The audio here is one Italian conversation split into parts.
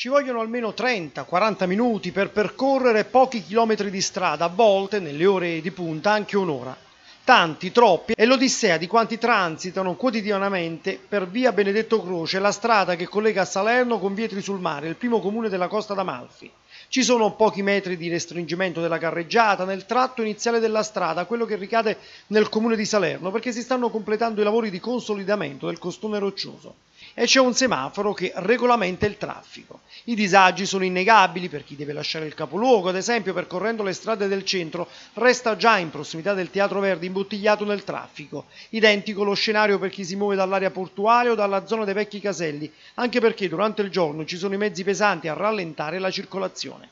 Ci vogliono almeno 30-40 minuti per percorrere pochi chilometri di strada, a volte nelle ore di punta anche un'ora. Tanti, troppi, è l'odissea di quanti transitano quotidianamente per via Benedetto Croce, la strada che collega Salerno con Vietri sul Mare, il primo comune della costa d'Amalfi. Ci sono pochi metri di restringimento della carreggiata nel tratto iniziale della strada, quello che ricade nel comune di Salerno, perché si stanno completando i lavori di consolidamento del costone roccioso e c'è un semaforo che regolamenta il traffico. I disagi sono innegabili per chi deve lasciare il capoluogo, ad esempio percorrendo le strade del centro resta già in prossimità del Teatro Verde imbottigliato nel traffico. Identico lo scenario per chi si muove dall'area portuale o dalla zona dei vecchi caselli, anche perché durante il giorno ci sono i mezzi pesanti a rallentare la circolazione.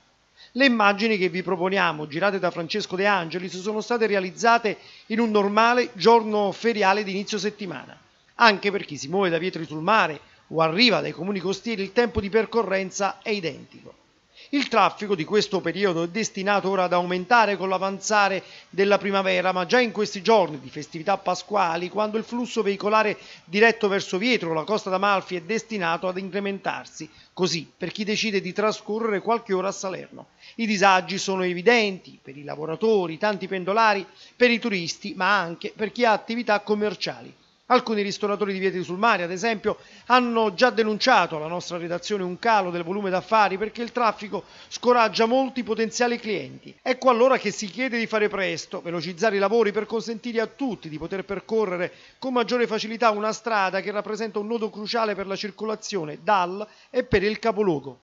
Le immagini che vi proponiamo, girate da Francesco De Angelis, sono state realizzate in un normale giorno feriale di inizio settimana. Anche per chi si muove da Vietri sul Mare o arriva dai comuni costieri il tempo di percorrenza è identico. Il traffico di questo periodo è destinato ora ad aumentare con l'avanzare della primavera, ma già in questi giorni di festività pasquali, quando il flusso veicolare diretto verso Vietro la costa d'Amalfi è destinato ad incrementarsi, così per chi decide di trascorrere qualche ora a Salerno. I disagi sono evidenti per i lavoratori, tanti pendolari, per i turisti, ma anche per chi ha attività commerciali. Alcuni ristoratori di Vieti sul Mare, ad esempio, hanno già denunciato alla nostra redazione un calo del volume d'affari perché il traffico scoraggia molti potenziali clienti. Ecco allora che si chiede di fare presto, velocizzare i lavori per consentire a tutti di poter percorrere con maggiore facilità una strada che rappresenta un nodo cruciale per la circolazione dal e per il capoluogo.